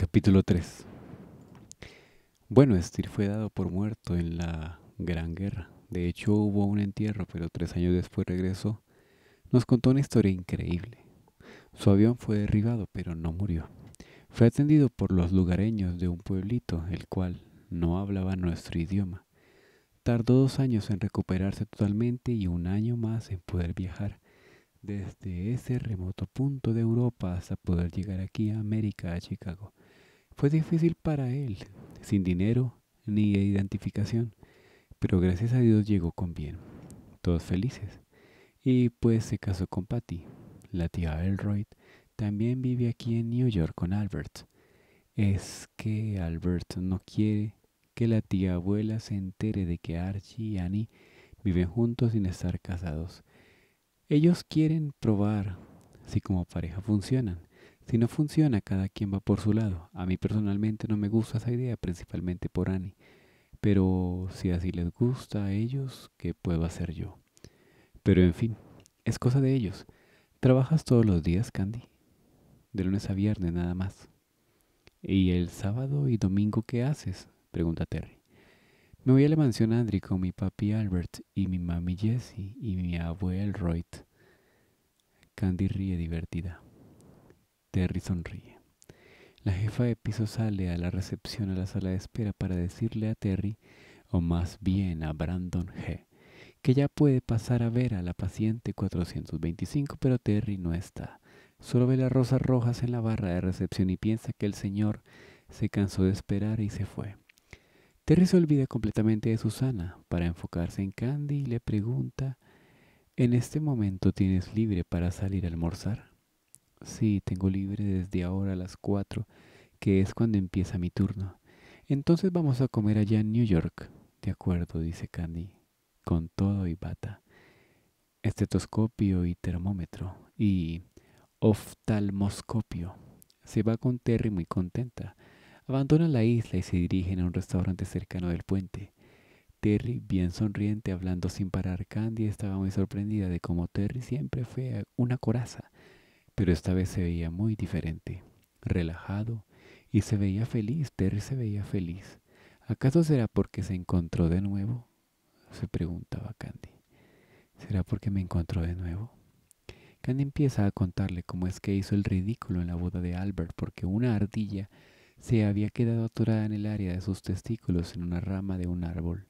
Capítulo 3 Bueno, Estir fue dado por muerto en la Gran Guerra. De hecho, hubo un entierro, pero tres años después regresó. Nos contó una historia increíble. Su avión fue derribado, pero no murió. Fue atendido por los lugareños de un pueblito, el cual no hablaba nuestro idioma. Tardó dos años en recuperarse totalmente y un año más en poder viajar desde ese remoto punto de Europa hasta poder llegar aquí a América, a Chicago. Fue difícil para él, sin dinero ni identificación, pero gracias a Dios llegó con bien, todos felices. Y pues se casó con Patty, la tía Elroy también vive aquí en New York con Albert. Es que Albert no quiere que la tía abuela se entere de que Archie y Annie viven juntos sin estar casados. Ellos quieren probar si como pareja funcionan si no funciona, cada quien va por su lado. A mí personalmente no me gusta esa idea, principalmente por Annie. Pero si así les gusta a ellos, ¿qué puedo hacer yo? Pero en fin, es cosa de ellos. ¿Trabajas todos los días, Candy? De lunes a viernes nada más. ¿Y el sábado y domingo qué haces? Pregunta Terry. Me voy a la mansión Andri con mi papi Albert y mi mami Jessie y mi abuelo Royd. Candy ríe divertida. Terry sonríe. La jefa de piso sale a la recepción a la sala de espera para decirle a Terry, o más bien a Brandon G., que ya puede pasar a ver a la paciente 425, pero Terry no está. Solo ve las rosas rojas en la barra de recepción y piensa que el señor se cansó de esperar y se fue. Terry se olvida completamente de Susana para enfocarse en Candy y le pregunta, ¿en este momento tienes libre para salir a almorzar? Sí, tengo libre desde ahora a las cuatro, que es cuando empieza mi turno. Entonces vamos a comer allá en New York. De acuerdo, dice Candy, con todo y bata, estetoscopio y termómetro y oftalmoscopio. Se va con Terry muy contenta. Abandona la isla y se dirigen a un restaurante cercano del puente. Terry, bien sonriente, hablando sin parar, Candy estaba muy sorprendida de cómo Terry siempre fue una coraza pero esta vez se veía muy diferente, relajado y se veía feliz, Terry se veía feliz. ¿Acaso será porque se encontró de nuevo? se preguntaba Candy. ¿Será porque me encontró de nuevo? Candy empieza a contarle cómo es que hizo el ridículo en la boda de Albert porque una ardilla se había quedado atorada en el área de sus testículos en una rama de un árbol.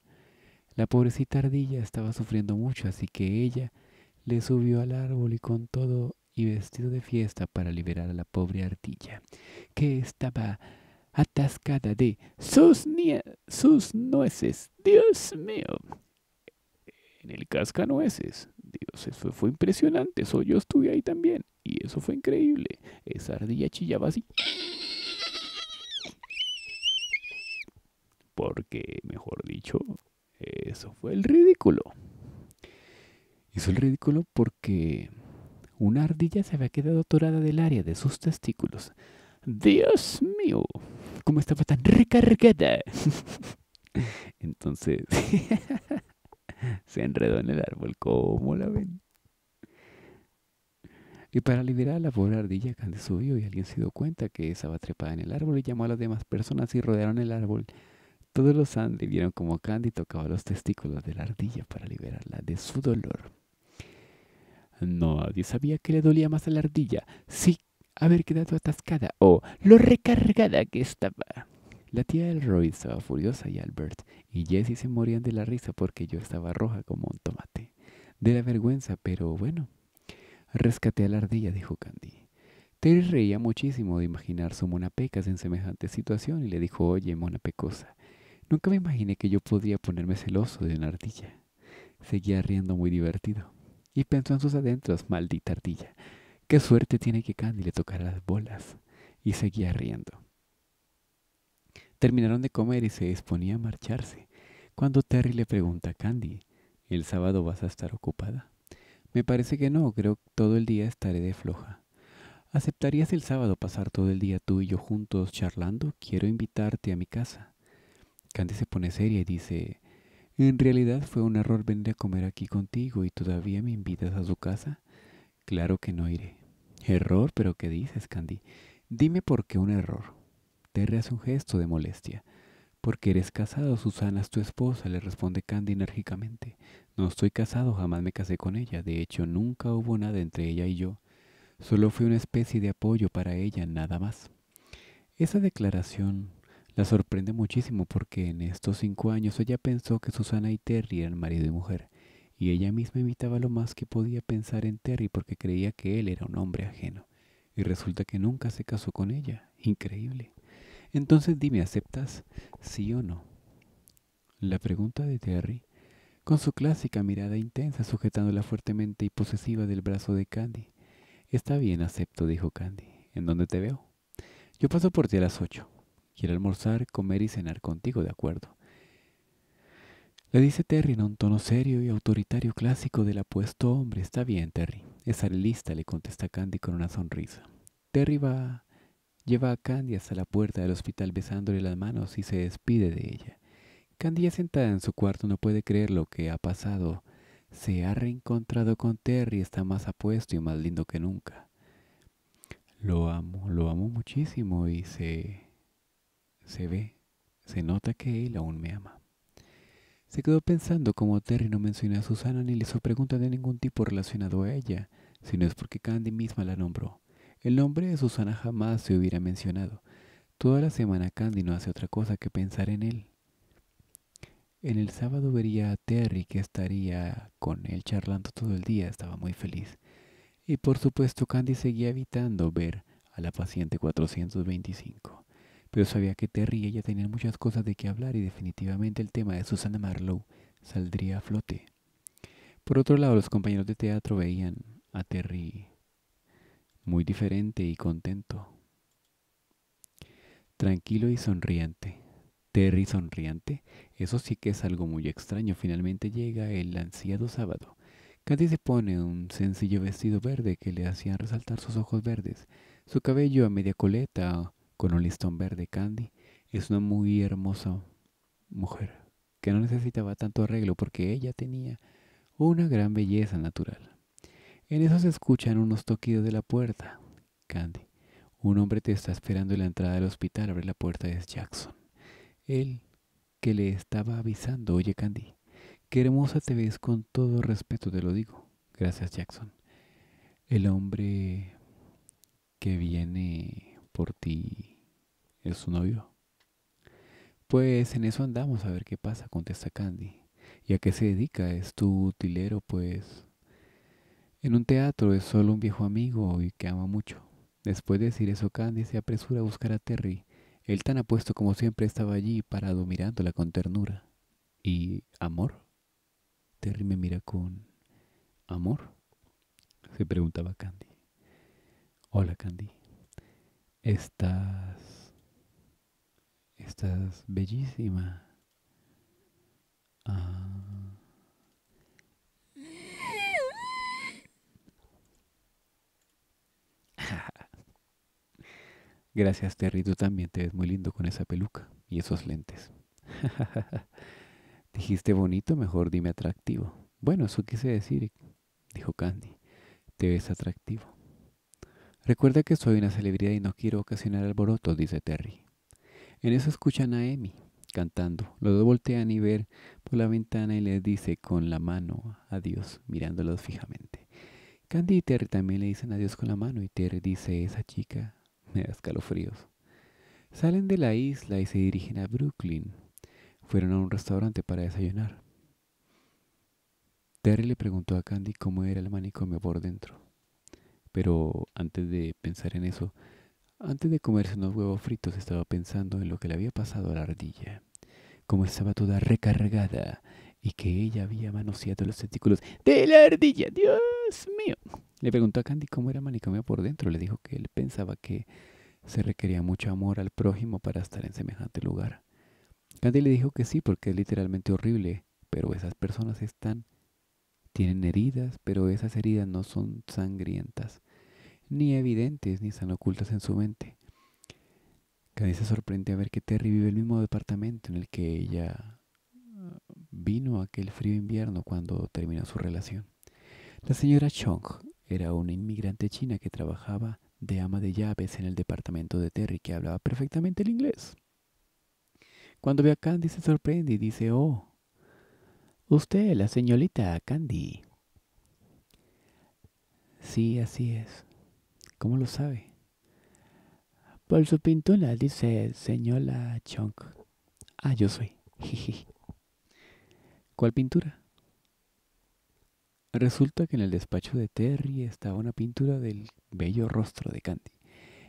La pobrecita ardilla estaba sufriendo mucho, así que ella le subió al árbol y con todo y vestido de fiesta para liberar a la pobre ardilla, que estaba atascada de sus, sus nueces. Dios mío. En el cascanueces. Dios, eso fue impresionante. soy yo estuve ahí también. Y eso fue increíble. Esa ardilla chillaba así. Porque, mejor dicho, eso fue el ridículo. Hizo el ridículo porque una ardilla se había quedado atorada del área de sus testículos. Dios mío, cómo estaba tan recargada. Entonces se enredó en el árbol, ¿cómo la ven? Y para liberar a la pobre ardilla, Candy subió y alguien se dio cuenta que estaba trepada en el árbol y llamó a las demás personas y rodearon el árbol. Todos los Andy vieron como Candy tocaba los testículos de la ardilla para liberarla de su dolor. No, Nadie sabía que le dolía más a la ardilla. Sí, haber quedado atascada o lo recargada que estaba. La tía del Roy estaba furiosa y Albert y Jessie se morían de la risa porque yo estaba roja como un tomate. De la vergüenza, pero bueno. Rescate a la ardilla, dijo Candy. Terry reía muchísimo de imaginar su pecas en semejante situación y le dijo, oye, monapecosa, nunca me imaginé que yo podría ponerme celoso de una ardilla. Seguía riendo muy divertido y pensó en sus adentros, maldita ardilla. Qué suerte tiene que Candy le tocara las bolas. Y seguía riendo. Terminaron de comer y se disponía a marcharse. Cuando Terry le pregunta a Candy, ¿el sábado vas a estar ocupada? Me parece que no, creo que todo el día estaré de floja. ¿Aceptarías el sábado pasar todo el día tú y yo juntos charlando? Quiero invitarte a mi casa. Candy se pone seria y dice, en realidad fue un error venir a comer aquí contigo y todavía me invitas a su casa. Claro que no iré. Error, pero ¿qué dices, Candy? Dime por qué un error. Terry hace un gesto de molestia. Porque eres casado, Susana es tu esposa, le responde Candy enérgicamente. No estoy casado, jamás me casé con ella. De hecho, nunca hubo nada entre ella y yo. Solo fui una especie de apoyo para ella, nada más. Esa declaración la sorprende muchísimo porque en estos cinco años ella pensó que Susana y Terry eran marido y mujer, y ella misma evitaba lo más que podía pensar en Terry porque creía que él era un hombre ajeno, y resulta que nunca se casó con ella. Increíble. Entonces dime, ¿aceptas sí o no? La pregunta de Terry, con su clásica mirada intensa sujetándola fuertemente y posesiva del brazo de Candy. Está bien, acepto, dijo Candy. ¿En dónde te veo? Yo paso por ti a las ocho. Quiere almorzar, comer y cenar contigo, de acuerdo. Le dice Terry en un tono serio y autoritario clásico del apuesto hombre. Está bien, Terry. Estaré lista, le contesta Candy con una sonrisa. Terry va, lleva a Candy hasta la puerta del hospital besándole las manos y se despide de ella. Candy ya sentada en su cuarto no puede creer lo que ha pasado. Se ha reencontrado con Terry, está más apuesto y más lindo que nunca. Lo amo, lo amo muchísimo y se se ve, se nota que él aún me ama. Se quedó pensando cómo Terry no mencionó a Susana ni le hizo preguntas de ningún tipo relacionado a ella, sino es porque Candy misma la nombró. El nombre de Susana jamás se hubiera mencionado. Toda la semana Candy no hace otra cosa que pensar en él. En el sábado vería a Terry que estaría con él charlando todo el día, estaba muy feliz. Y por supuesto Candy seguía evitando ver a la paciente 425 pero sabía que Terry y ella tenían muchas cosas de qué hablar y definitivamente el tema de Susana Marlowe saldría a flote. Por otro lado, los compañeros de teatro veían a Terry muy diferente y contento. Tranquilo y sonriente. Terry sonriente, eso sí que es algo muy extraño. Finalmente llega el ansiado sábado. Candy se pone un sencillo vestido verde que le hacían resaltar sus ojos verdes, su cabello a media coleta con un listón verde candy. Es una muy hermosa mujer que no necesitaba tanto arreglo porque ella tenía una gran belleza natural. En eso se escuchan unos toquidos de la puerta. Candy, un hombre te está esperando en la entrada del hospital. Abre la puerta, es Jackson. Él que le estaba avisando, oye Candy, qué hermosa te ves con todo respeto, te lo digo. Gracias Jackson. El hombre que viene por ti es su novio. Pues en eso andamos a ver qué pasa, contesta Candy. ¿Y a qué se dedica? ¿Es tu utilero, pues? En un teatro es solo un viejo amigo y que ama mucho. Después de decir eso, Candy se apresura a buscar a Terry. Él tan apuesto como siempre estaba allí, parado mirándola con ternura. ¿Y amor? Terry me mira con... ¿Amor? Se preguntaba Candy. Hola, Candy. Estás, estás bellísima. Ah. Gracias Terry, tú también te ves muy lindo con esa peluca y esos lentes. Dijiste bonito, mejor dime atractivo. Bueno, eso quise decir, dijo Candy. Te ves atractivo. Recuerda que soy una celebridad y no quiero ocasionar alboroto, dice Terry. En eso escuchan a Amy cantando. Los dos voltean y ver por la ventana y les dice con la mano adiós, mirándolos fijamente. Candy y Terry también le dicen adiós con la mano y Terry dice, esa chica me da escalofríos. Salen de la isla y se dirigen a Brooklyn. Fueron a un restaurante para desayunar. Terry le preguntó a Candy cómo era el manicomio por dentro. Pero antes de pensar en eso, antes de comerse unos huevos fritos estaba pensando en lo que le había pasado a la ardilla, como estaba toda recargada y que ella había manoseado los testículos de la ardilla. Dios mío. Le preguntó a Candy cómo era manicomio por dentro. Le dijo que él pensaba que se requería mucho amor al prójimo para estar en semejante lugar. Candy le dijo que sí, porque es literalmente horrible, pero esas personas están, tienen heridas, pero esas heridas no son sangrientas ni evidentes ni están ocultas en su mente. Candy se sorprende a ver que Terry vive en el mismo departamento en el que ella uh, vino aquel frío invierno cuando terminó su relación. La señora Chong era una inmigrante china que trabajaba de ama de llaves en el departamento de Terry que hablaba perfectamente el inglés. Cuando ve a Candy se sorprende y dice, oh, usted, la señorita Candy. Sí, así es. ¿Cómo lo sabe? Por su pintura, dice señora Chunk. Ah, yo soy. ¿Cuál pintura? Resulta que en el despacho de Terry estaba una pintura del bello rostro de Candy.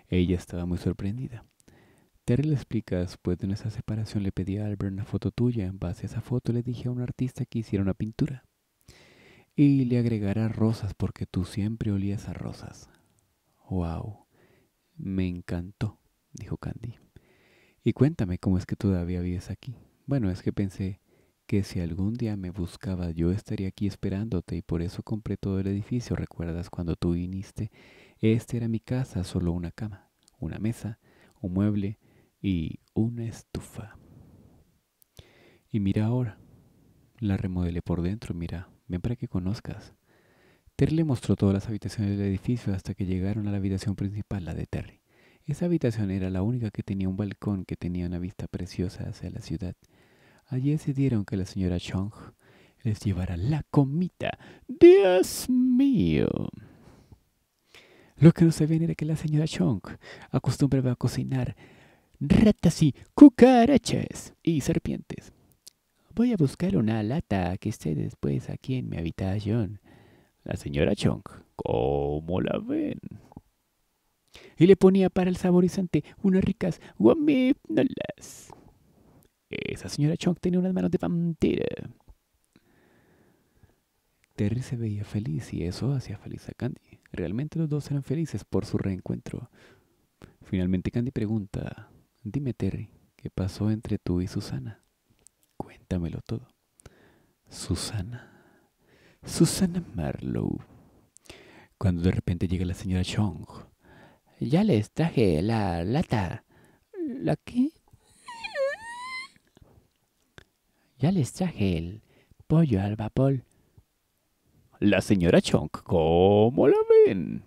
Ella estaba muy sorprendida. Terry le explica, después de nuestra separación le pedí a Albert una foto tuya. En base a esa foto le dije a un artista que hiciera una pintura. Y le agregara rosas porque tú siempre olías a rosas. Wow, me encantó, dijo Candy. Y cuéntame cómo es que todavía vives aquí. Bueno, es que pensé que si algún día me buscabas yo estaría aquí esperándote y por eso compré todo el edificio. ¿Recuerdas cuando tú viniste? Esta era mi casa, solo una cama, una mesa, un mueble y una estufa. Y mira ahora, la remodelé por dentro, mira, ven para que conozcas. Terry le mostró todas las habitaciones del edificio hasta que llegaron a la habitación principal, la de Terry. Esa habitación era la única que tenía un balcón que tenía una vista preciosa hacia la ciudad. Allí decidieron que la señora Chong les llevara la comida. ¡Dios mío! Lo que no sabían era que la señora Chong acostumbraba a cocinar ratas y cucarachas y serpientes. Voy a buscar una lata que esté después aquí en mi habitación, la señora Chong, ¿cómo la ven? Y le ponía para el saborizante unas ricas guamipnolas. Esa señora Chong tenía unas manos de pantera. Terry se veía feliz y eso hacía feliz a Candy. Realmente los dos eran felices por su reencuentro. Finalmente Candy pregunta, dime Terry, ¿qué pasó entre tú y Susana? Cuéntamelo todo. Susana. Susana Marlowe. Cuando de repente llega la señora Chong. Ya les traje la lata. ¿La qué? Ya les traje el pollo al vapor. La señora Chong, ¿cómo la ven?